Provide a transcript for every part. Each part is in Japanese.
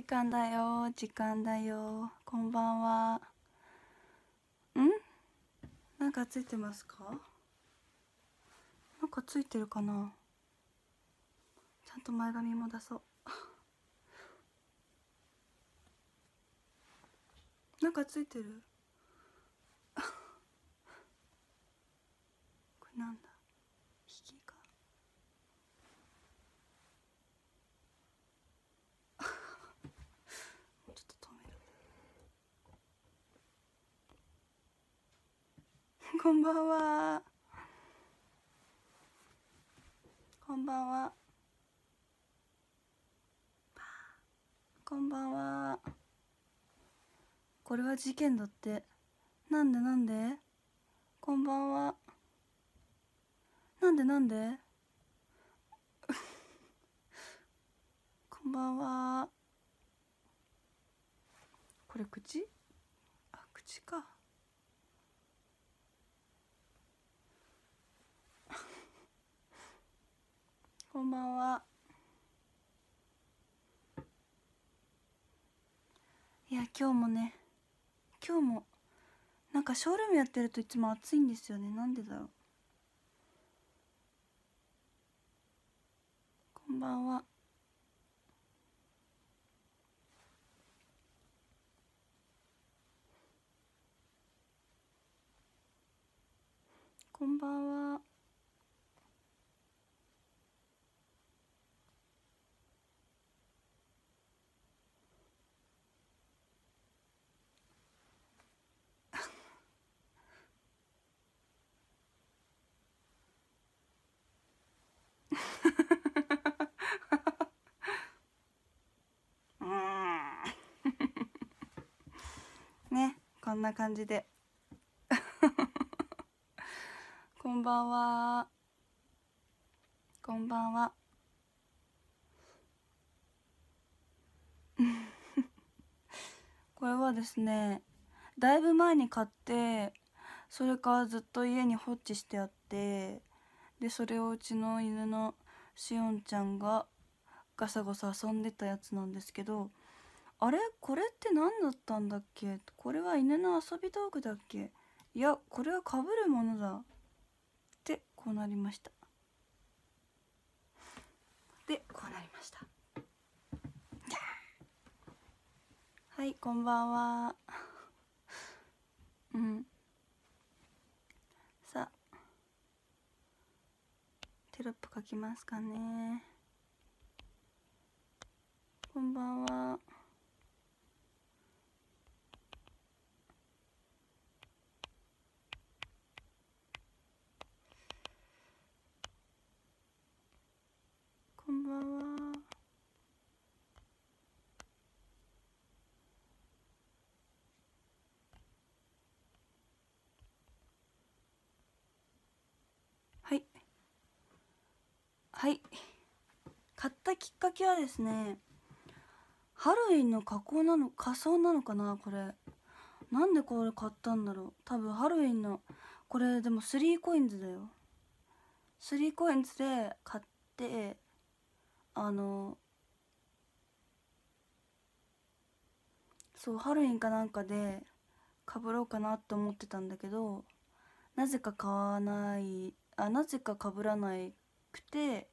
時間だよ時間だよこんばんはんなんかついてますかなんかついてるかなちゃんと前髪も出そうなんかついてるこれなんだこんばんはこんばんはこんばんはこれは事件だってなんでなんでこんばんはなんでなんでこんばんはこれ口あ口かこんばんは。いや今日もね今日もなんかショールームやってるといつも暑いんですよねなんでだろうこんばんはこんばんは ねこんな感じで こんばんはこんばんは これはですねだいぶ前に買ってそれからずっと家に放置してあってでそれをうちの犬のしおんちゃんがガサゴサ遊んでたやつなんですけどあれこれって何だったんだっけこれは犬の遊び道具だっけいやこれはかぶるものだってこうなりましたでこうなりましたはいこんばんは。ループ書きますかねこんばんははい買ったきっかけはですねハロウィンの加工なの仮装なのかなこれなんでこれ買ったんだろう多分ハロウィンのこれでも 3COINS だよ 3COINS で買ってあのそうハロウィンかなんかでかぶろうかなって思ってたんだけどなぜか買わないあなぜかかぶらないくて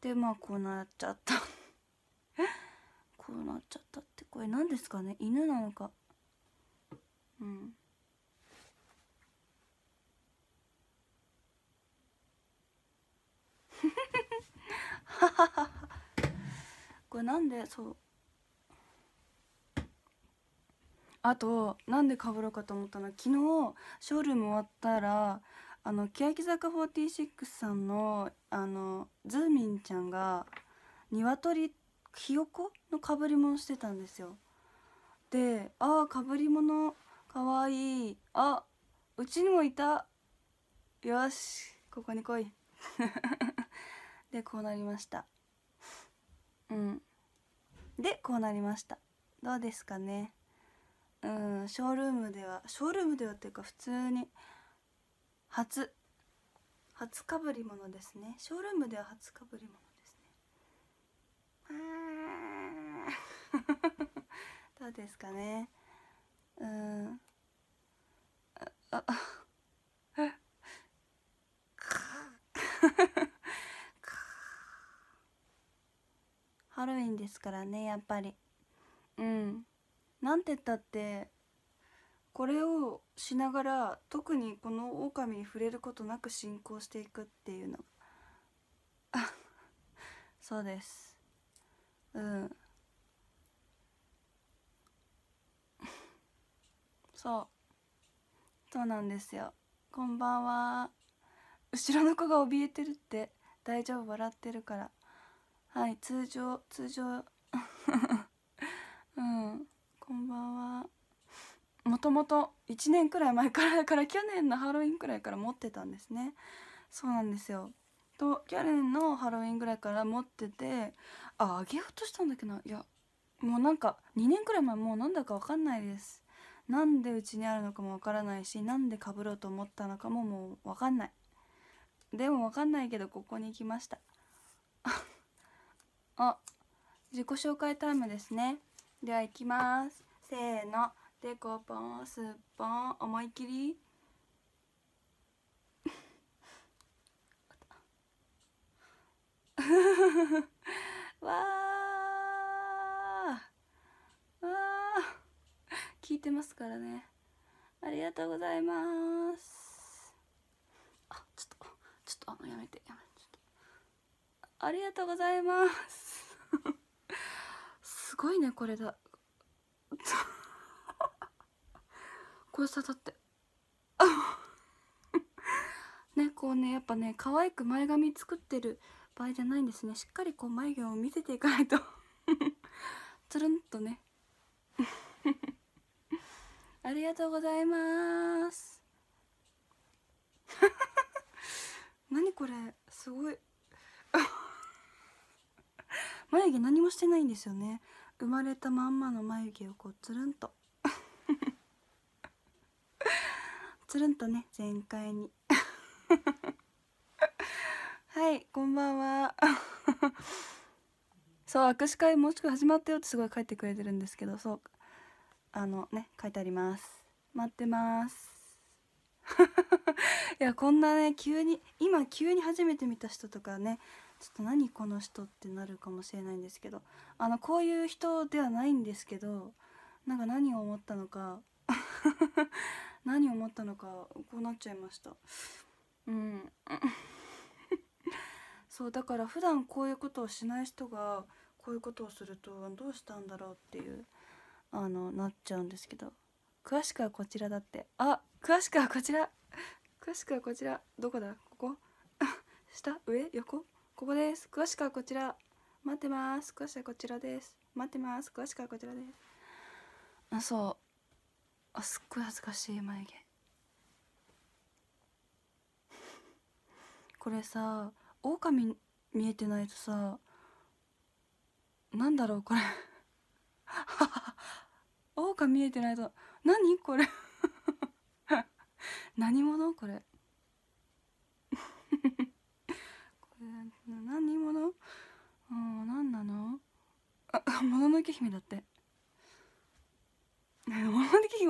でまあこうなっちゃった こうなっちゃったってこれ何ですかね犬なのかうん これなんでそうあとなんでかぶろうかと思ったのは昨日ショールーム終わったらあの欅坂46さんのあのズーミンちゃんが鶏ひよこのかぶり物してたんですよ。で「ああかぶり物かわいいあうちにもいたよしここに来い」でこうなりましたうんでこうなりましたどうですかねうんショールームではショールームではっていうか普通に初初かぶり物ですねショールームでは初かぶり物ですね どうですかねうんあ ハロウィンですからねやっぱりうんなんて言ったってこれをしながら特にこの狼に触れることなく進行していくっていうの そうですうんそうそうなんですよこんばんは後ろの子が怯えてるって大丈夫笑ってるからはい通常通常 うんこんばんはもともと1年くらい前からだから去年のハロウィンくらいから持ってたんですねそうなんですよと去年のハロウィンぐらいから持っててああげようとしたんだけどいやもうなんか2年くらい前もうなんだか分かんないですなんでうちにあるのかも分からないしなんでかぶろうと思ったのかももう分かんないでも分かんないけどここに来ました あ自己紹介タイムですねでは行きますせーのでこう5ンすっぽん思いっきり わーわー聞いてますからねありがとうございますあちょっとちょっとあやめてやめてありがとうございます すごいねこれだこうしたたって ねこうねやっぱね可愛く前髪作ってる場合じゃないんですねしっかりこう眉毛を見せていかないと つるんとね ありがとうございます何これすごい眉毛何もしてないんですよね生まれたまんまの眉毛をこうつるんとつるんとね全開に はいこんばんは そう握手会もうすぐ始まったよってすごい書いてくれてるんですけどそうあのね書いてあります待ってます いやこんなね急に今急に初めて見た人とかねちょっと何この人ってなるかもしれないんですけどあのこういう人ではないんですけどなんか何を思ったのか何を思ったのかこうなっちゃいましたうん そうだから普段こういうことをしない人がこういうことをするとどうしたんだろうっていうあのなっちゃうんですけど詳しくはこちらだってあ詳しくはこちら詳しくはこちらどこだここ 下上横ここです詳しくはこちら待ってます詳しくはこちらです待ってます詳しくはこちらですあそうあすっごい恥ずかしい眉毛これさ狼見えてないとさなんだろうこれ 狼見えてないと何これ 何者これ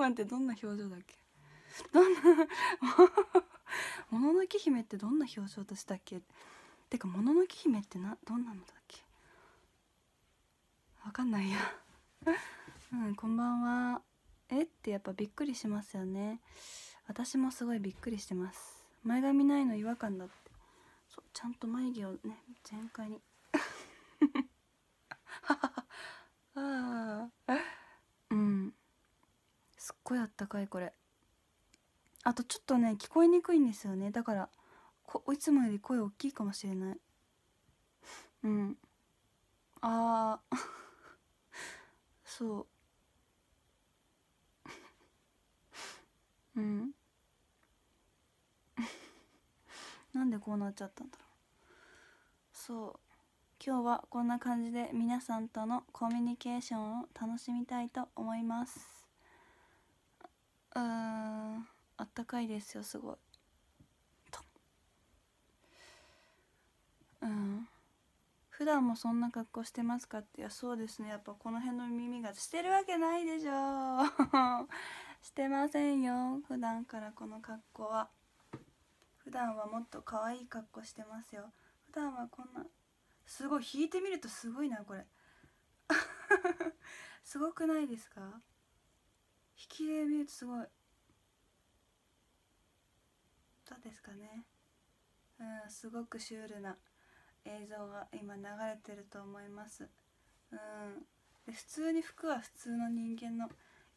マンってどんな表情だっけどんなもののき姫ってどんな表情としたっけてかもののき姫ってなどんなのだっけわかんないやうんこんばんはえってやっぱびっくりしますよね私もすごいびっくりしてます前髪ないの違和感だってそうちゃんと眉毛をね全開に あごいあったかいこれあとちょっとね聞こえにくいんですよねだからこいつもより声大きいかもしれないうんああ そううん なんでこうなっちゃったんだろうそう今日はこんな感じで皆さんとのコミュニケーションを楽しみたいと思いますうんあったかいですよすごいうん普段もそんな格好してますかっていやそうですねやっぱこの辺の耳がしてるわけないでしょう してませんよ普段からこの格好は普段はもっと可愛い格好してますよ普段はこんなすごい引いてみるとすごいなこれ すごくないですか引きで見るとすごいどうですかねうんすごくシュールな映像が今流れてると思いますうんで普通に服は普通の人間の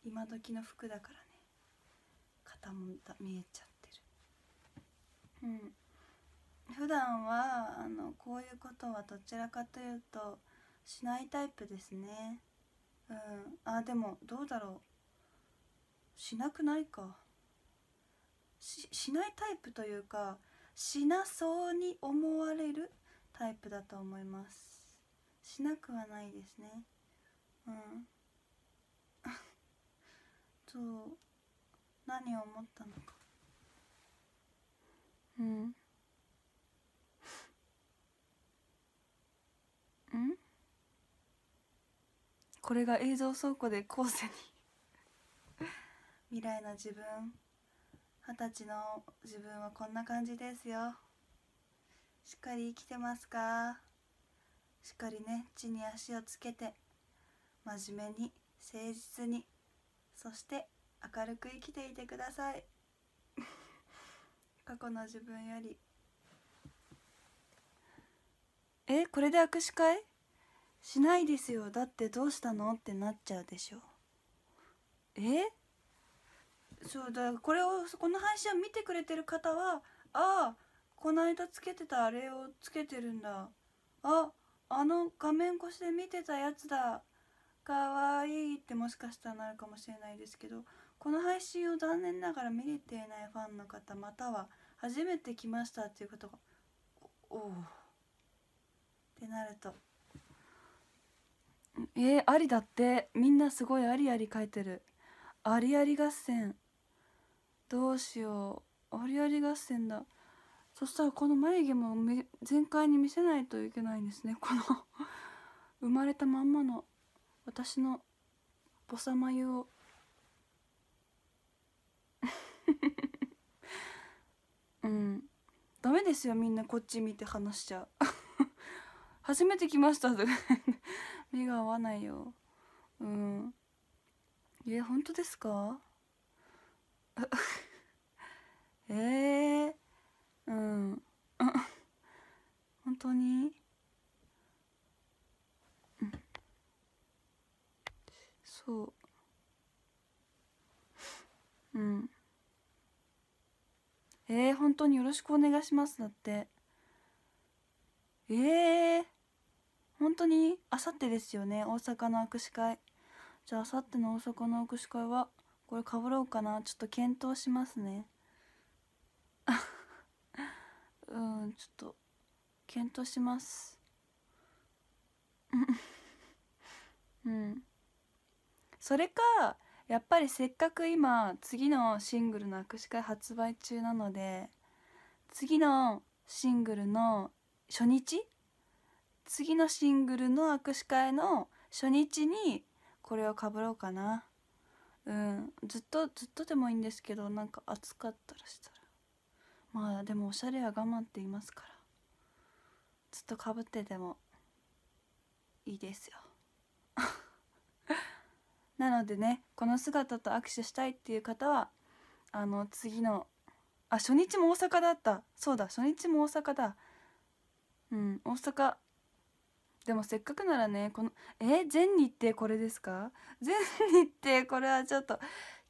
今時の服だからね肩も見えちゃってるうん普段はあのこういうことはどちらかというとしないタイプですねうんあでもどうだろうしなくないかししないタイプというかしなそうに思われるタイプだと思いますしなくはないですねうん そう何を思ったのかうんこれが映像倉庫で後世に未来の自分二十歳の自分はこんな感じですよしっかり生きてますかしっかりね地に足をつけて真面目に誠実にそして明るく生きていてください 過去の自分よりえこれで握手会しないですよだってどうしたのってなっちゃうでしょえそうだこれをこの配信を見てくれてる方はああこの間つけてたあれをつけてるんだああの画面越しで見てたやつだかわいいってもしかしたらなるかもしれないですけどこの配信を残念ながら見れていないファンの方または初めて来ましたっていうことがおおってなるとえー、ありだってみんなすごいありあり書いてるありあり合戦どうしようありあり合戦だそしたらこの眉毛も全開に見せないといけないんですねこの生まれたまんまの私のぼさ眉を うんダメですよみんなこっち見て話しちゃう 初めて来ました 目が合わないようんえ本当ですか えー、うん 本当に、うん、そううんえー、本当によろしくお願いしますだってえー、本当にあさってですよね大阪の握手会じゃああさっての大阪の握手会はこれかぶろうかなちょっと検討しますね うんちょっと検討します うんそれかやっぱりせっかく今次のシングルの握手会発売中なので次のシングルの初日次のシングルの握手会の初日にこれをかぶろうかな。うんずっとずっとでもいいんですけどなんか暑かったらしたらまあでもおしゃれは我慢っていますからずっとかぶってでもいいですよ なのでねこの姿と握手したいっていう方はあの次のあ初日も大阪だったそうだ初日も大阪だうん大阪でもせっかくならねこのえ全日程これですか全日程これはちょっと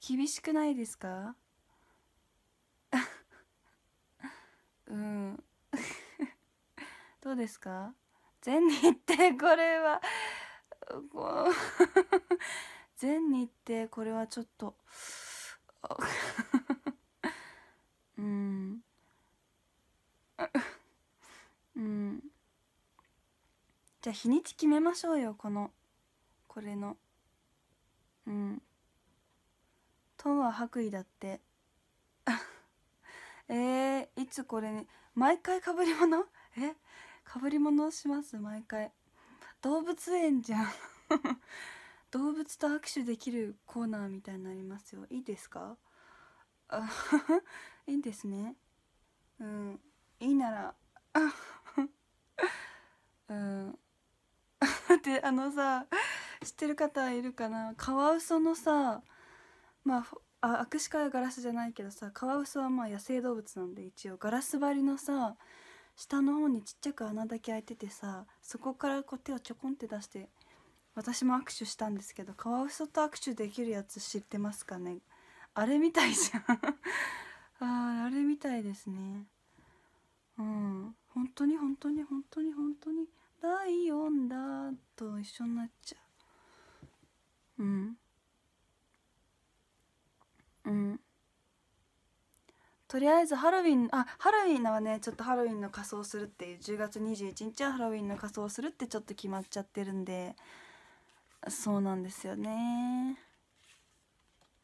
厳しくないですか うん どうですか全日程これは全日程これはちょっと うんうんじゃあ日にち決めましょうよこのこれのうんとは白衣だって えー、いつこれに毎回かぶり物 えかぶり物をします毎回動物園じゃん 動物と握手できるコーナーみたいになりますよいいですかいいんですねうんいいならうん待ってあのさ知ってる方いるかなカワウソのさまあ握手会はガラスじゃないけどさカワウソはまあ野生動物なんで一応ガラス張りのさ下の方にちっちゃく穴だけ開いててさそこからこう手をちょこんって出して私も握手したんですけどカワウソと握手できるやつ知ってますかねあれみたいじゃん ああれみたいですねうん本当に本当に本当に本当にライオンだと一緒になっちゃううんうんとりあえずハロウィンあハロウィンはねちょっとハロウィンの仮装するっていう10月21日はハロウィンの仮装するってちょっと決まっちゃってるんでそうなんですよね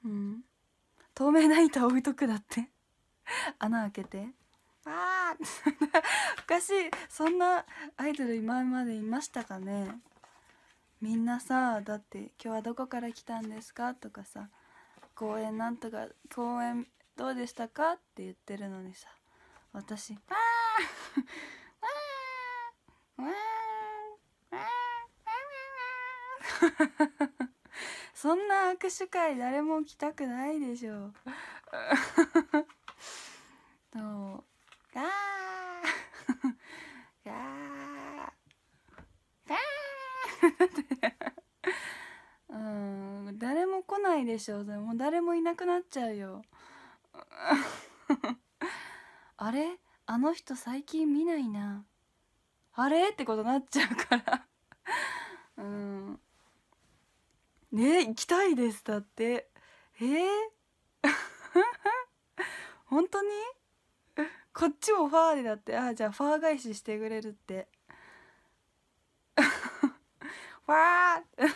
うん透明な板置いとくだって 穴開けてあーおかしいそんなアイドル今までいましたかねみんなさだって「今日はどこから来たんですか?」とかさ「公園なんとか公園どうでしたか?」って言ってるのにさ私「あーあーあーあああそんな握手会誰も来たくないでしょう。ど うあー あーあー うん誰も来ないでしょもう誰もいなくなっちゃうよ あれあの人最近見ないなあれってことになっちゃうからうんね行きたいですだってえー、本当にこっちもファーでだってああじゃあファー返ししてくれるってわ ー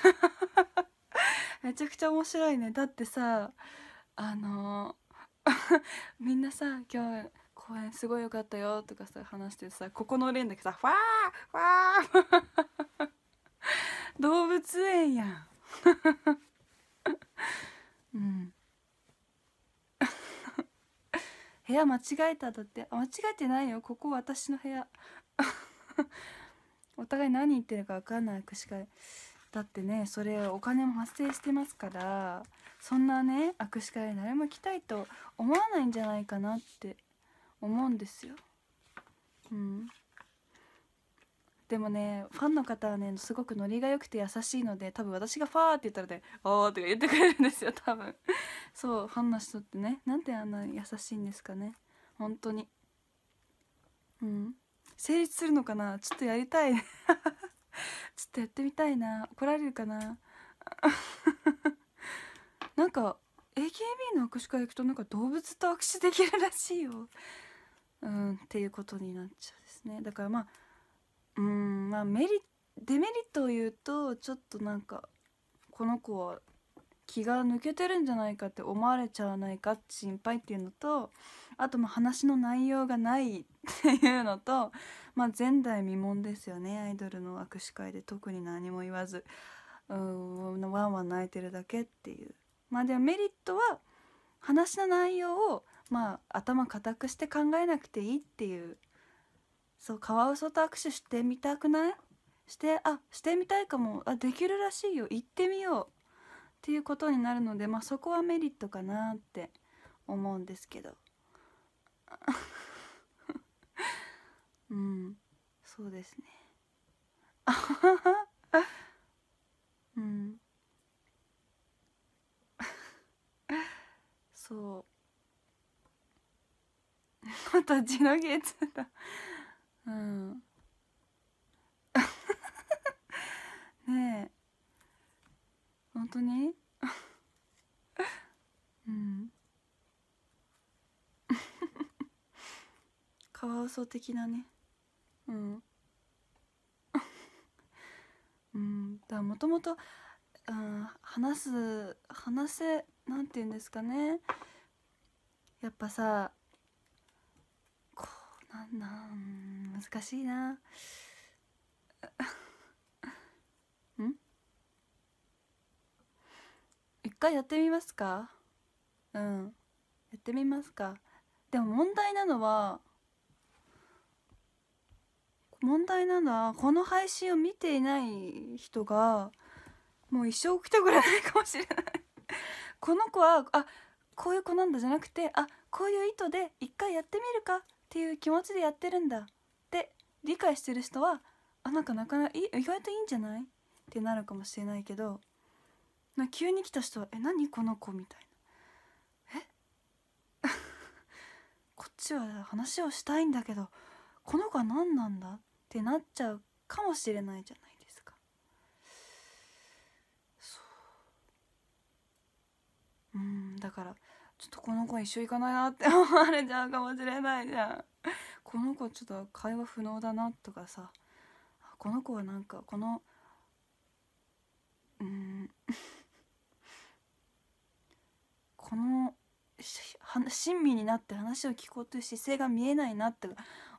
めちゃくちゃ面白いねだってさあの みんなさ今日公演すごい良かったよとかさ話してさここの連だけさ「わーわー動物園やんうん部屋間違えただって間違えてないよここ私の部屋 お互い何言ってるか分かんないくしかだってねそれお金も発生してますからそんなね握手会誰も来たいと思わないんじゃないかなって思うんですようん。でもねファンの方はねすごくノリが良くて優しいので多分私が「ファー」って言ったらで「おー」とか言ってくれるんですよ多分そうファンの人ってねなんであんな優しいんですかね本当にうん成立するのかなちょっとやりたい ちょっとやってみたいな怒られるかな なんか AKB の握手会行くとなんか動物と握手できるらしいようんっていうことになっちゃうですねだからまあうんまあメリデメリットを言うとちょっとなんかこの子は気が抜けてるんじゃないかって思われちゃわないか心配っていうのとあとまあ話の内容がないっていうのと、まあ、前代未聞ですよねアイドルの握手会で特に何も言わずうんワンワン泣いてるだけっていうまあでもメリットは話の内容をまあ頭固くして考えなくていいっていうそうカワウソと握手してみたくないしてあしてみたいかもあできるらしいよ行ってみようっていうことになるので、まあ、そこはメリットかなって思うんですけど うんそうですね うん そうまた地のゲだうん ねえ本当に うんカワウソ的なねうん うんだもともと話す話せなんて言うんですかねやっぱさこうなんなん難しいな ん一回やってみますかうんやってみますかでも問題なのは問題なのはこの配信を見ていない人がもう一生きてくれないかもしれない この子はあこういう子なんだじゃなくてあこういう意図で一回やってみるかっていう気持ちでやってるんだ理解してる人はあなんかなかなか意外といいんじゃないってなるかもしれないけどな急に来た人は「え何この子」みたいな「え こっちは話をしたいんだけどこの子は何なんだ?」ってなっちゃうかもしれないじゃないですか。そううんだからちょっとこの子一緒行かないなって思われちゃうかもしれないじゃん。この子ちょっと会話不能だなとかさこの子はなんかこのうん この親身になって話を聞こうという姿勢が見えないなって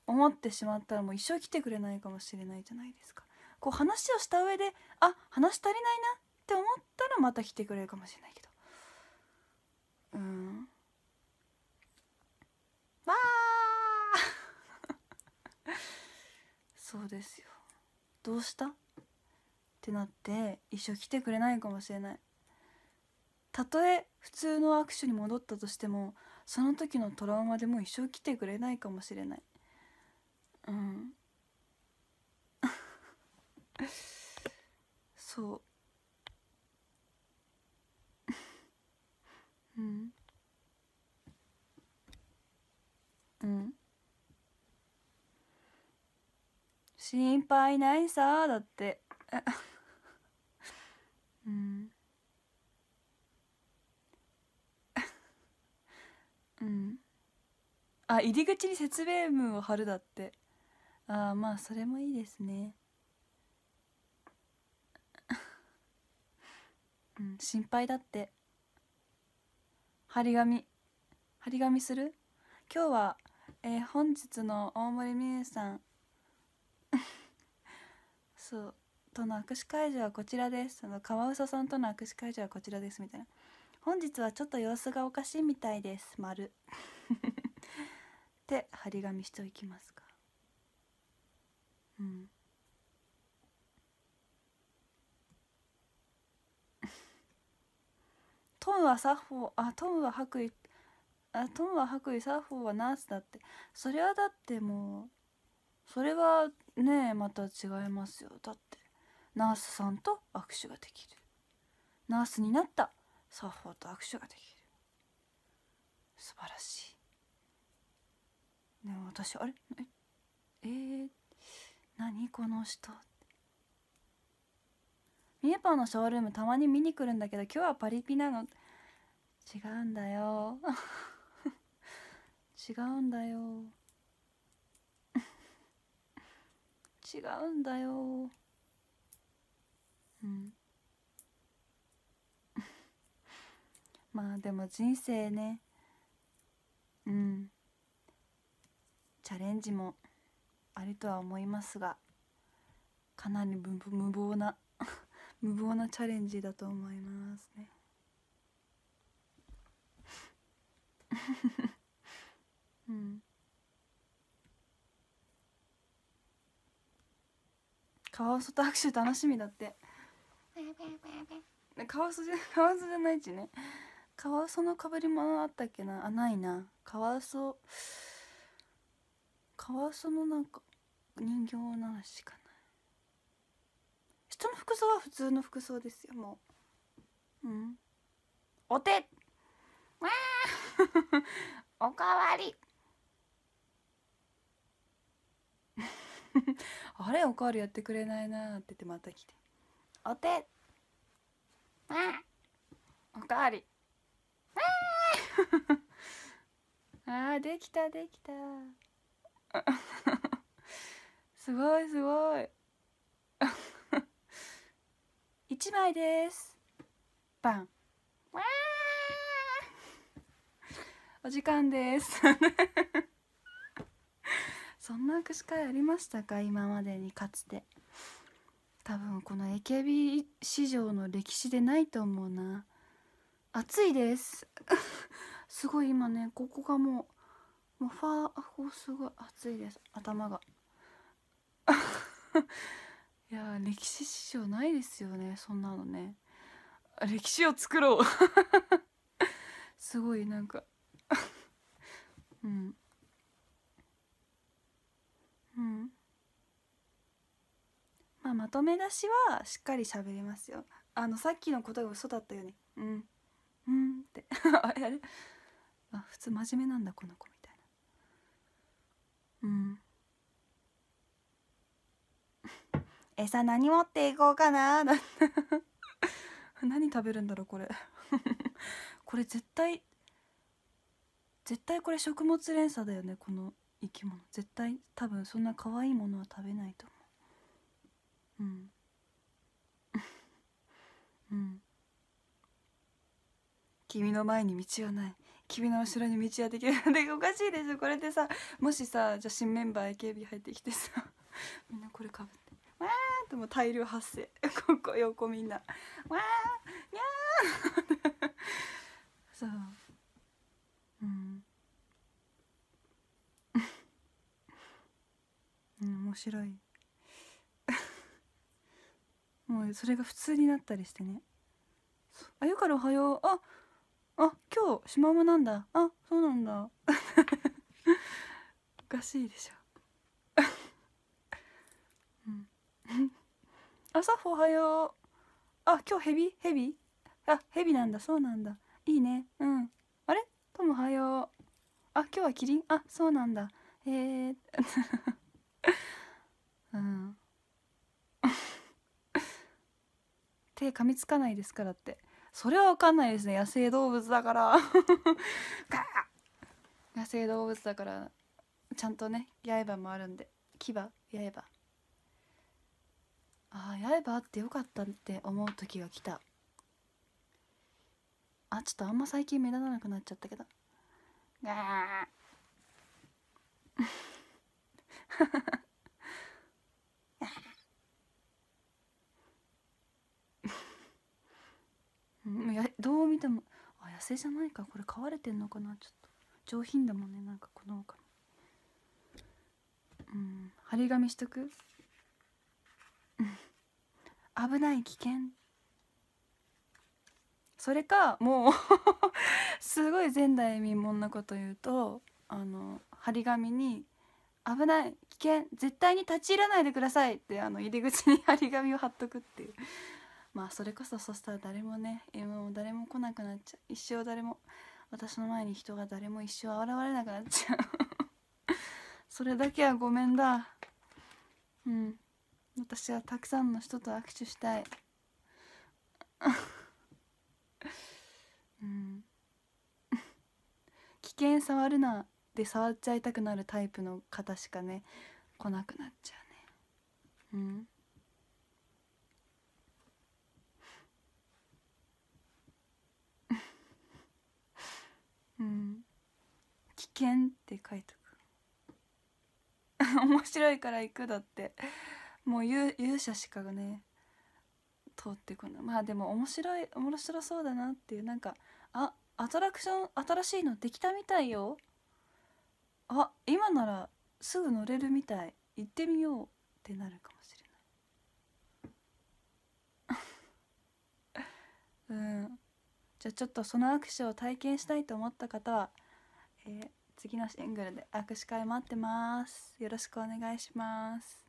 思ってしまったらもう一生来てくれないかもしれないじゃないですか。こう話をした上であ話足りないなって思ったらまた来てくれるかもしれないけどうんわあそうですよどうしたってなって一生来てくれないかもしれないたとえ普通の握手に戻ったとしてもその時のトラウマでも一生来てくれないかもしれないうん そう うんうん心配ないさだって うんうんあ入り口に説明文を貼るだってああまあそれもいいですね うん心配だって張り紙張り紙する今日は、えー、本日の大森美優さんそうとの握手会場はこちらですそのカワウソさんとの握手会場はこちらですみたいな本日はちょっと様子がおかしいみたいです丸って 張り紙しておきますかうん トムはサフォーあトムは白衣あトムは白衣サフォーはナースだってそれはだってもうそれはねまた違いますよだってナースさんと握手ができるナースになったサッフォーと握手ができる素晴らしいでも私あれええー、何この人ミエパーのショールームたまに見に来るんだけど今日はパリピなの違うんだよ 違うんだよ違うんだようん まあでも人生ねうんチャレンジもありとは思いますがかなり無無謀な 無謀なチャレンジだと思いますね うん顔と握手楽しみだって顔そじゃそ じゃないちねカワウソのかぶり物あったっけなあないなカワウソカワウソのなんか人形ならしかない人の服装は普通の服装ですよもううんお手わあ おかわり あれおかわりやってくれないなって言ってまた来て「お手あおかわり ああできたできた すごいすごい1枚ですバンお時間ですそんな握手会ありましたか今までにかつて多分この AKB 史上の歴史でないと思うな暑いです すごい今ねここがもうもうファーこうすごい暑いです頭が いや歴史史上ないですよねそんなのね歴史を作ろう すごいなんかうんうんまあまとめ出しはしっかり喋れますよあのさっきのことが嘘だったよねうんうんって あれあ普通真面目なんだこの子みたいなうん餌何持っていこうかな 何食べるんだろうこれ これ絶対絶対これ食物連鎖だよねこの生き物絶対多分そんな可愛いものは食べないと思ううん うん君の前に道はない君の後ろに道はできるでおかしいでしょこれでさもしさじゃ新メンバー AKB 入ってきてさ みんなこれかぶってわーってもう大量発生ここ横みんなわーにゃー そううんうん面白い もうそれが普通になったりしてねあゆからおはようああ今日しまうまなんだあそうなんだ おかしいでしょ、うん、あさふおはようあ今日ヘビヘビあヘビなんだそうなんだいいねうんあれともはようあ今日はキリンあそうなんだへえ うん 手噛みつかないですからってそれは分かんないですね野生動物だから 野生動物だからちゃんとね刃もあるんで牙刃ああ刃あってよかったって思う時が来たあちょっとあんま最近目立たなくなっちゃったけどガー生じゃないかこれ買われてんのかなちょっと上品だもんねなんかこの紙うん貼り紙しとく 危ない危険それかもう すごい前代未聞なこと言うとあの貼り紙に「危ない危険絶対に立ち入らないでください」ってあの入り口に貼り紙を貼っとくっていうまあそれこそそしたら誰もね M も誰も来なくなっちゃう一生誰も私の前に人が誰も一生現れなくなっちゃう それだけはごめんだうん私はたくさんの人と握手したい うん 危険触るなで触っちゃいたくなるタイプの方しかね来なくなっちゃうねうんうん「危険」って書いとく 面白いから行くだってもう勇者しかね通ってこないまあでも面白い面白そうだなっていうなんかあアトラクション新しいのできたみたいよあ今ならすぐ乗れるみたい行ってみようってなるかもしれない うんじゃあちょっとその握手を体験したいと思った方は、えー、次のシングルで握手会待ってますよろしくお願いします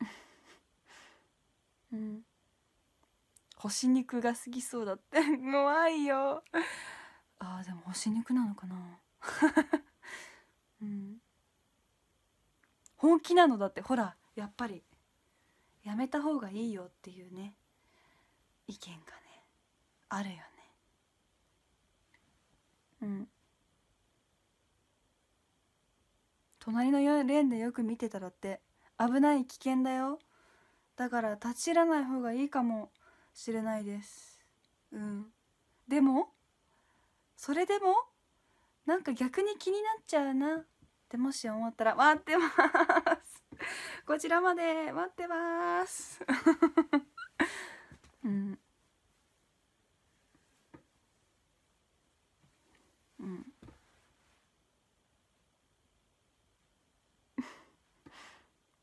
うん星肉が好きそうだって怖いよあーでも星肉なのかな うん本気なのだってほらやっぱりやめた方がいいよっていうね意見がねあるよねうん隣のレーンでよく見てたらって危ない危険だよだから立ち入らない方がいいかもしれないですうんでもそれでもなんか逆に気になっちゃうなってもし思ったら待ってますこちらまで待ってますうん。うん。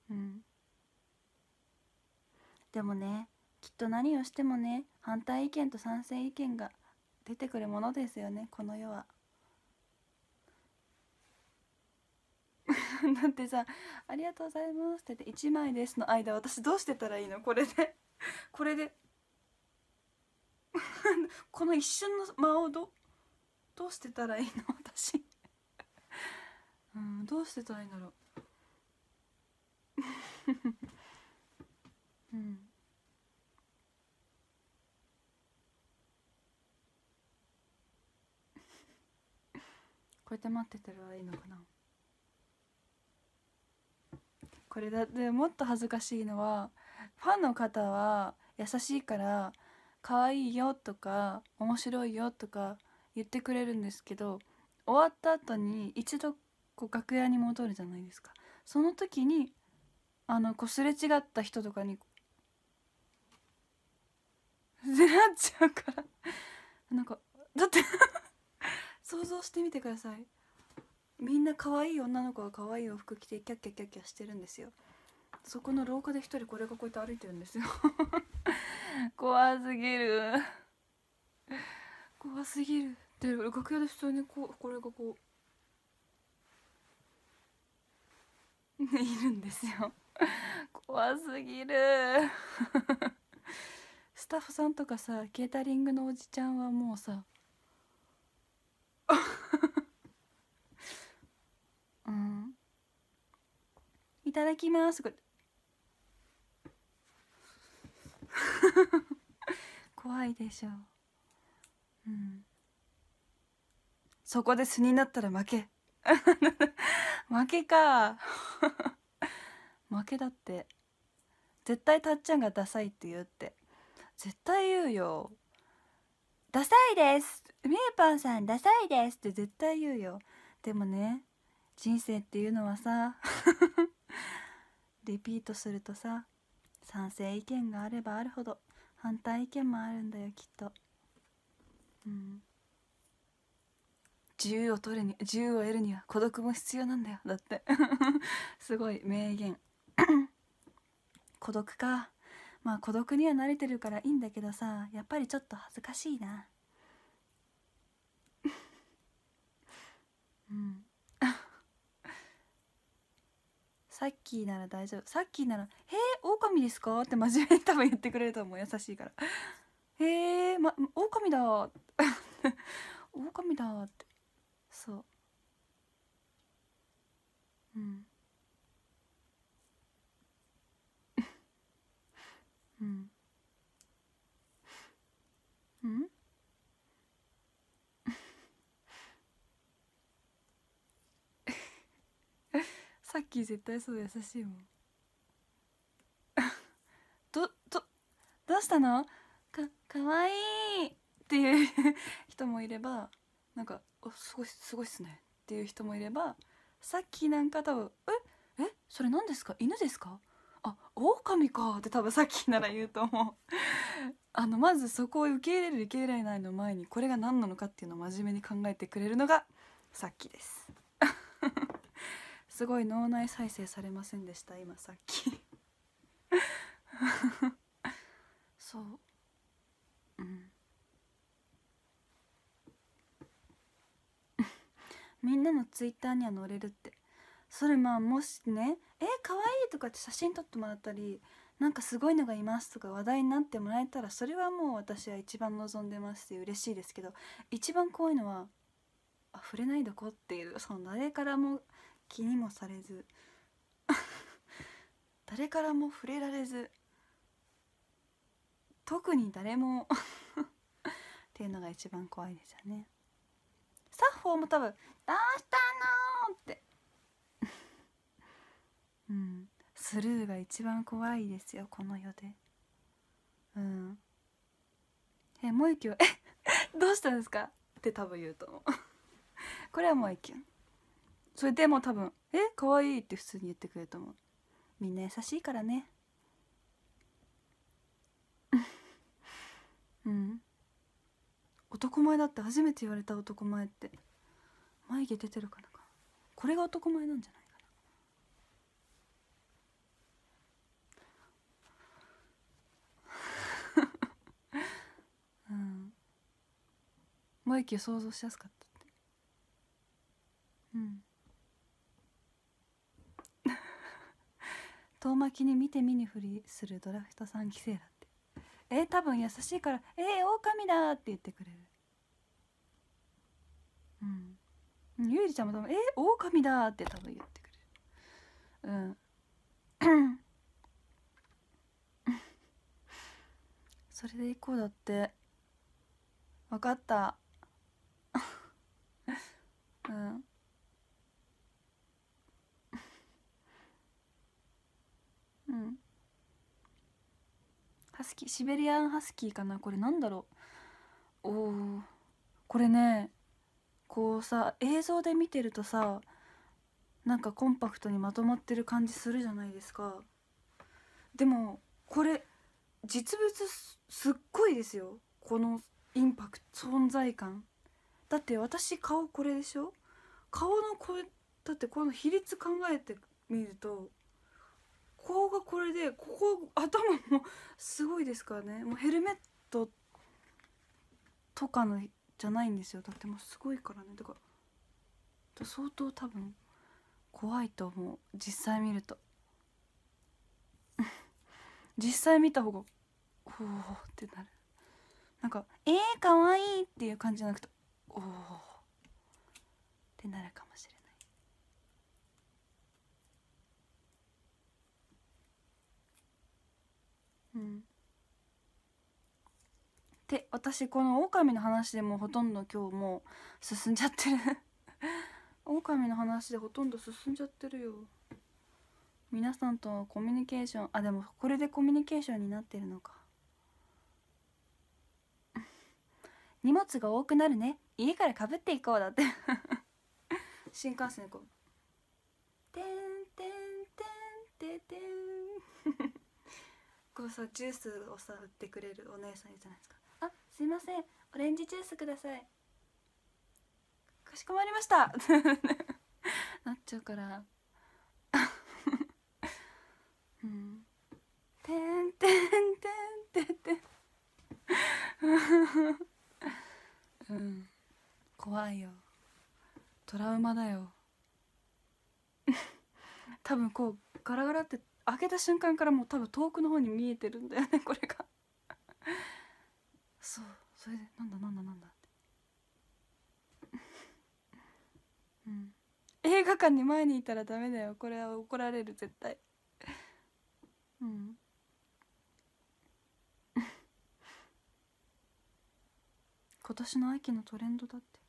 うん。でもね、きっと何をしてもね、反対意見と賛成意見が出てくるものですよね、この世は。だってさ「ありがとうございます」って言って「1枚です」の間私どうしてたらいいのこれで これで この一瞬の間をどどうしてたらいいの 私うんどうしてたらいいんだろう うんこうやって待ってたらいいのかなこれだってもっと恥ずかしいのはファンの方は優しいから可愛いよとか面白いよとか言ってくれるんですけど終わった後に一度こう楽屋に戻るじゃないですかその時にあのこうすれ違った人とかにって なっちゃうからなんかだって 想像してみてくださいみんな可愛い女の子が可愛いお服着てキャッキャキャッキャしてるんですよそこの廊下で一人これがこうやって歩いてるんですよ 怖すぎる怖すぎるで楽屋で普通にこうこれがこういるんですよ怖すぎる スタッフさんとかさケータリングのおじちゃんはもうさ うんいただきます 怖いでしょううんそこで素になったら負け 負けか 負けだって絶対たっちゃんがダサいって言うって絶対言うよダサいですみえぽんさんダサいですって絶対言うよでもね人生っていうのはさリピートするとさ賛成意見があればあるほど反対意見もあるんだよきっとうん自由を取るに自由を得るには孤独も必要なんだよだって すごい名言 孤独かまあ孤独には慣れてるからいいんだけどさやっぱりちょっと恥ずかしいな うんさっきなら大丈夫さっきなら「へえ狼ですか?」って真面目に多分言ってくれると思う優しいから「へえ、ま、狼だ 狼だ」ってそううん うんさっき絶対そう優しいもん どどどうしたのかかわいいっていう人もいればなんか「おすごいすごいっすね」っていう人もいればさっきなんか多分「ええそれ何ですか犬ですかあ狼か」って多分さっきなら言うと思うあのまずそこを受け入れる受け入れないの前にこれが何なのかっていうのを真面目に考えてくれるのがさっきです。すごい脳内再生されませんでした今さっきそううんみんなのツイッターには載れるってそれまあもしね「え可愛いとかって写真撮ってもらったりなんかすごいのがいますとか話題になってもらえたらそれはもう私は一番望んでますて嬉しいですけど一番怖いのはあ触れないでこっていうその誰からも気にもされず 誰からも触れられず特に誰も っていうのが一番怖いですよね作法も多分「どうしたの?」って うんスルーが一番怖いですよこの世でうんえもういきゅん「えどうしたんですか?」って多分言うと思うこれはもういきゅんそれでも多分「え可愛いって普通に言ってくれると思うみんな優しいからね うん男前だって初めて言われた男前って眉毛出てるからかこれが男前なんじゃないかな うん眉毛想像しやすかったってうん遠巻きに見て見ぬふりするドラフトさん規制だってえー、多分優しいから「えー、狼だ!」って言ってくれるうんゆりちゃんも多分「えー、狼だ!」って多分言ってくれるうん それで行こうだって分かった うんうんハスキーシベリアンハスキーかなこれなんだろうおおこれねこうさ映像で見てるとさなんかコンパクトにまとまってる感じするじゃないですかでもこれ実物すっごいですよこのインパクト存在感だって私顔これでしょ顔のこれだってこの比率考えてみるとこがこれでここ頭もすごいですからねもうヘルメットとかのじゃないんですよだってもうすごいからねだから相当多分怖いと思う実際見ると 実際見た方がおおってなるなんか「えー、かわいい!」っていう感じじゃなくて「おお!」ってなるかもしれない。で私このオオカミの話でもほとんど今日もう進んじゃってるオオカミの話でほとんど進んじゃってるよ皆さんとコミュニケーションあでもこれでコミュニケーションになってるのか 荷物が多くなるね家からかぶっていこうだって 新幹線行こう「てんてんてんててん」こうさジュースをさ売ってくれるお姉さんじゃないですかあすいませんオレンジジュースくださいかしこまりました なっちゃうから うんてんてんてんてんてん うん怖いよトラウマだよ多分こうガラガラって開けた瞬間からもう多分遠くの方に見えてるんだよね これがそうそれでなんだなんだなんだってうん映画館に前にいたらダメだよこれは怒られる絶対うん今年の秋のトレンドだって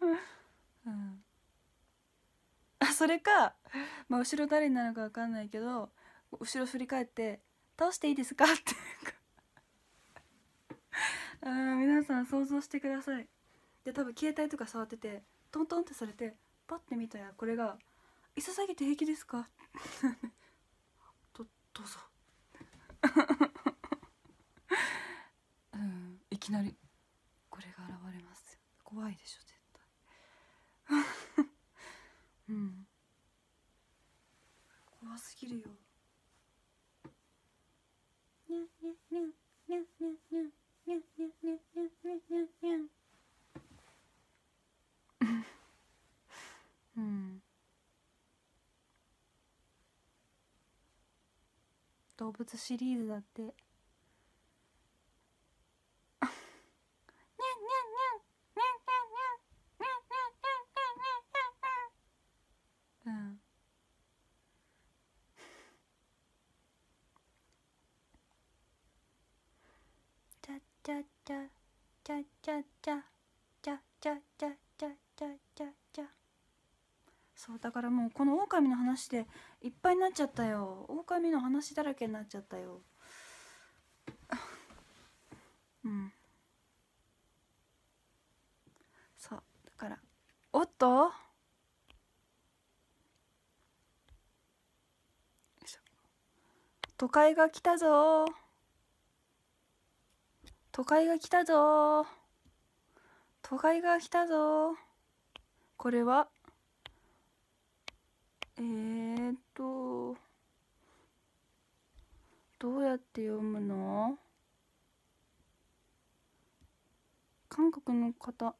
うん、あ それか、まあ、後ろ誰になるか分かんないけど後ろ振り返って「倒していいですか?」っていうか 皆さん想像してくださいで多分携帯とか触っててトントンってされてパッて見たらこれが「いささて平気ですか ど」どうぞうんいきなりこれが現れます怖いでしょうん怖すぎるよにゃにゃにゃにゃにゃにゃにゃにゃにゃにゃにゃにゃうん動物シリーズだってうんチャチャチャチャチャチャチャチャチャチャチャチャチャそうだからもうこの狼の話でいっぱいになっちゃったよ狼の話だらけになっちゃったようんそうだからおっと都会が来たぞ都会が来たぞ都会が来たぞこれはえー、っとどうやって読むの韓国の方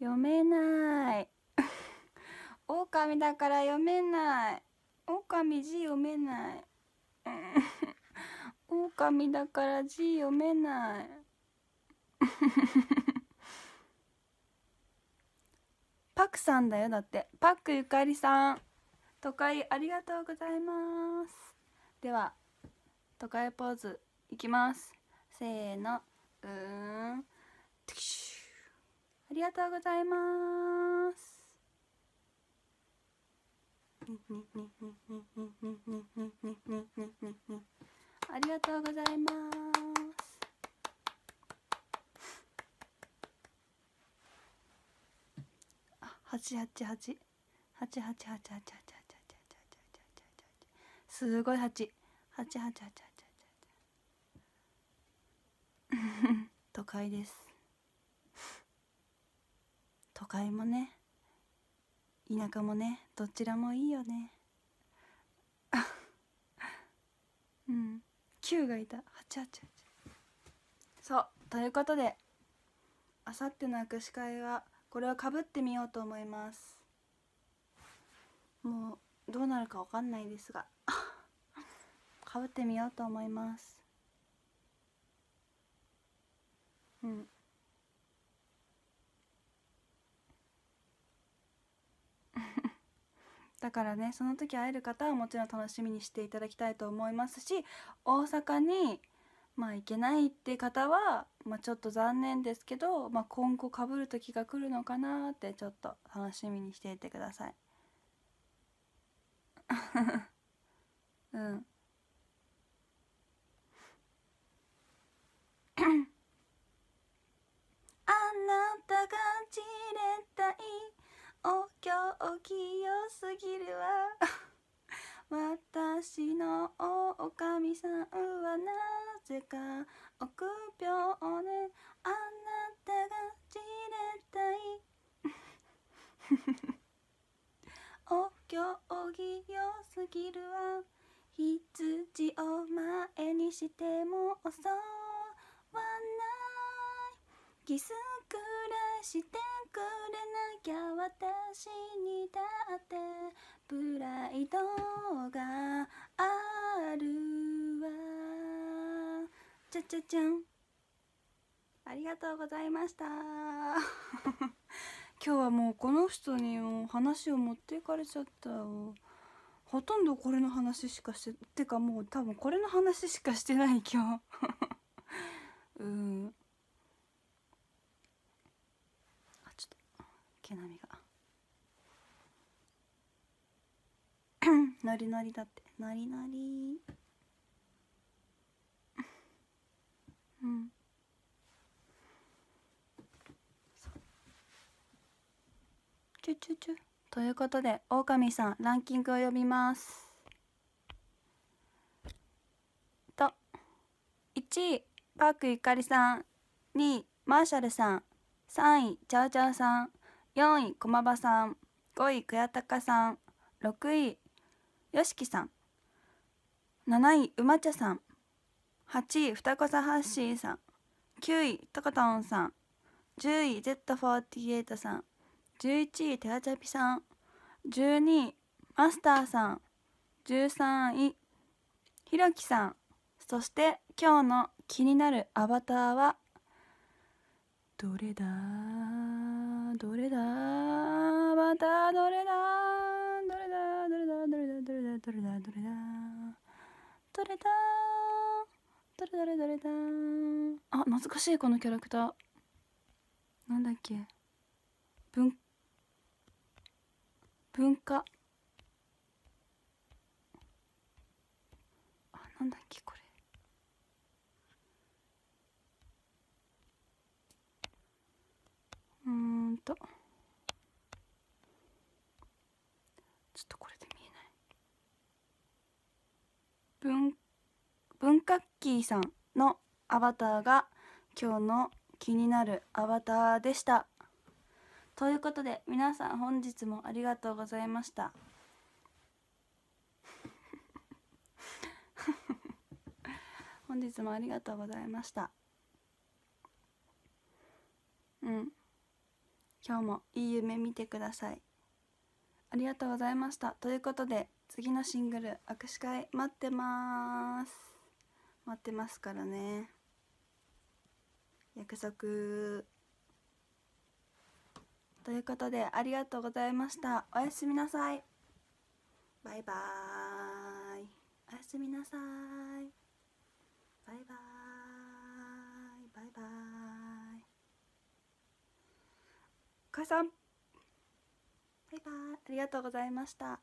読めない狼だから読めない狼字読めない狼だから字読めない パクさんだよだってパクゆかりさん都会ありがとうございますでは都会ポーズいきますせーのうんありがとうございますありがとうございますあ八八八八八八八八すごい八八八八八都会です都会もね田舎もねどちらもいいよね うん9がいた888そうということであさっての握手会はこれをかぶってみようと思いますもうどうなるかわかんないですがかぶ ってみようと思いますうんだからねその時会える方はもちろん楽しみにしていただきたいと思いますし大阪にまあ行けないって方は、まあ、ちょっと残念ですけど、まあ、今後かぶる時が来るのかなってちょっと楽しみにしていてください うん あなたがじれたいお行きよすぎるわ 私のおかみさんはなぜか臆病ねあなたがじれたい お行きよすぎるわ羊を前にしても襲わない気づくしてくれなきゃ私にだってプライドがあるわちゃちゃちゃんありがとうございました 今日はもうこの人にも話を持っていかれちゃったよほとんどこれの話しかしててかもう多分これの話しかしてない今日 うん毛並みが ノリノリだってノリノリうんチュチュチュということでオオカミさんランキングを呼びますと1位パークゆかりさん2位マーシャルさん3位チャウチャウさん4位駒場さん5位倉高さん6位 YOSHIKI さん7位うま茶さん8位二子さはっしーさん9位とことんさん10位 Z48 さん11位テラチャピさん12位マスターさん13位ひろきさんそして今日の気になるアバターはどれだどれだまたどれだどれだどれだどれだどれだどれだどれだどれだどれどれどれだあ懐かしいこのキャラクターなんだっけ文文化あなんだっけこうーんとちょっとこれで見えない文文化キーさんのアバターが今日の気になるアバターでしたということで皆さん本日もありがとうございました 本日もありがとうございましたうん今日もいい夢見てください。ありがとうございました。ということで、次のシングル、握手会、待ってます。待ってますからね。約束。ということで、ありがとうございました。おやすみなさい。バイバーイ。おやすみなさい。バイバイ。母さんバイバイありがとうございました